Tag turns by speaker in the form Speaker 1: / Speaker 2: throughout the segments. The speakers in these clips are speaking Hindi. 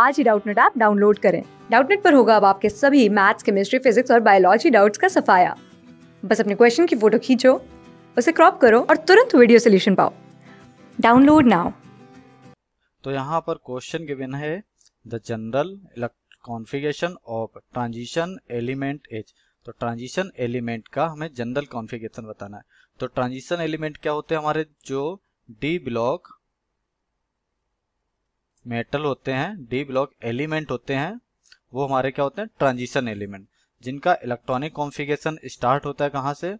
Speaker 1: आज ही डाउटनेट ऐप डाउनलोड करें डाउटनेट पर होगा अब आपके सभी मैथ्स केमिस्ट्री फिजिक्स और बायोलॉजी डाउट्स का सफाया बस अपने क्वेश्चन की फोटो खींचो उसे क्रॉप करो और तुरंत वीडियो सोल्यूशन पाओ डाउनलोड नाउ
Speaker 2: तो यहाँ पर क्वेश्चन गिवन है the general configuration of transition element एच तो ट्रांजिशन एलिमेंट का हमें जनरल कॉन्फ़िगरेशन बताना है तो ट्रांजिशन एलिमेंट क्या होते हैं हमारे जो डी ब्लॉक मेटल होते हैं डी ब्लॉक एलिमेंट होते हैं वो हमारे क्या होते हैं ट्रांजिशन एलिमेंट जिनका इलेक्ट्रॉनिक कॉन्फ़िगरेशन स्टार्ट होता है कहाँ से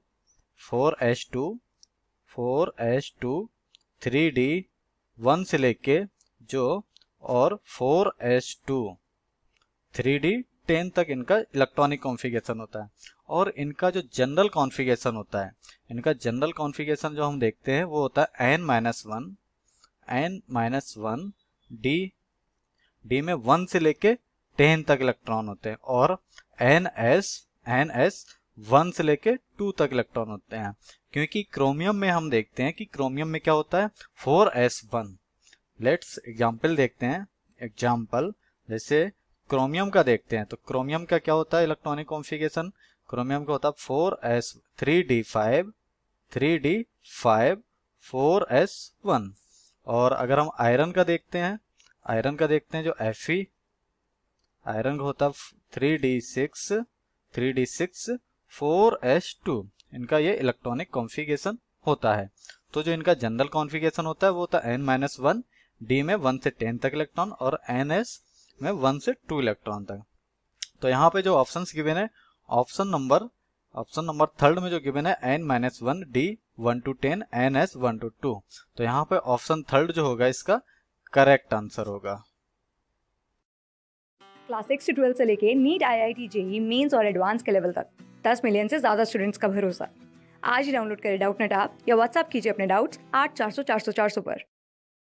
Speaker 2: 4s2 4s2 3d 1 से लेके जो और 4s2 3d 10 तक इनका इलेक्ट्रॉनिक कॉन्फ़िगरेशन होता है और इनका जो जनरल कॉन्फ़िगरेशन होता है इनका जनरल कॉन्फ़िगरेशन जो हम देखते हैं वो होता है n minus one n minus one d d में वन से लेके टेन तक इलेक्ट्रॉन होते हैं और n s n s one से लेके टू तक इलेक्ट्रॉन होते हैं क्योंकि क्रोमियम में हम देखते हैं कि क्रोमियम में क्या होता है four s one let's example देखते हैं एग्जाम्पल जैसे क्रोमियम का देखते हैं तो क्रोमियम का क्या होता है इलेक्ट्रॉनिक कॉन्फ़िगरेशन क्रोमियम का होता है four s three d five three d five four s one और अगर हम आयरन का देखते हैं आयरन का देखते हैं जो एफ आयरन का होता three d six three d six four s two इनका ये इलेक्ट्रॉनिक कॉन्फ़िगरेशन होता है तो जो इनका जनरल कॉन्फ़िगरेशन होता है वो होता है एन माइनस वन डी में वन से टेन तक इलेक्ट्रॉन और एन एस में वन से टू इलेक्ट्रॉन तक तो यहाँ पे जो ऑप्शन गिवेन है option number option number third में जो गिवन है n minus one d one to ten n s one to two तो यहाँ पे ऑप्शन थर्ड जो होगा इसका करेक्ट आंसर होगा
Speaker 1: क्लास सिक्स से ट्वेल्थ से लेके नीट आई आई टी जेई मेन्स और एडवांस के लेवल तक दस मिलियन से ज्यादा स्टूडेंट्स का भरोसा आज ही डाउनलोड करें डाउट नेट आप या व्हाट्सएप कीजिए अपने डाउट्स आठ चार सौ चार सौ चार सौ पर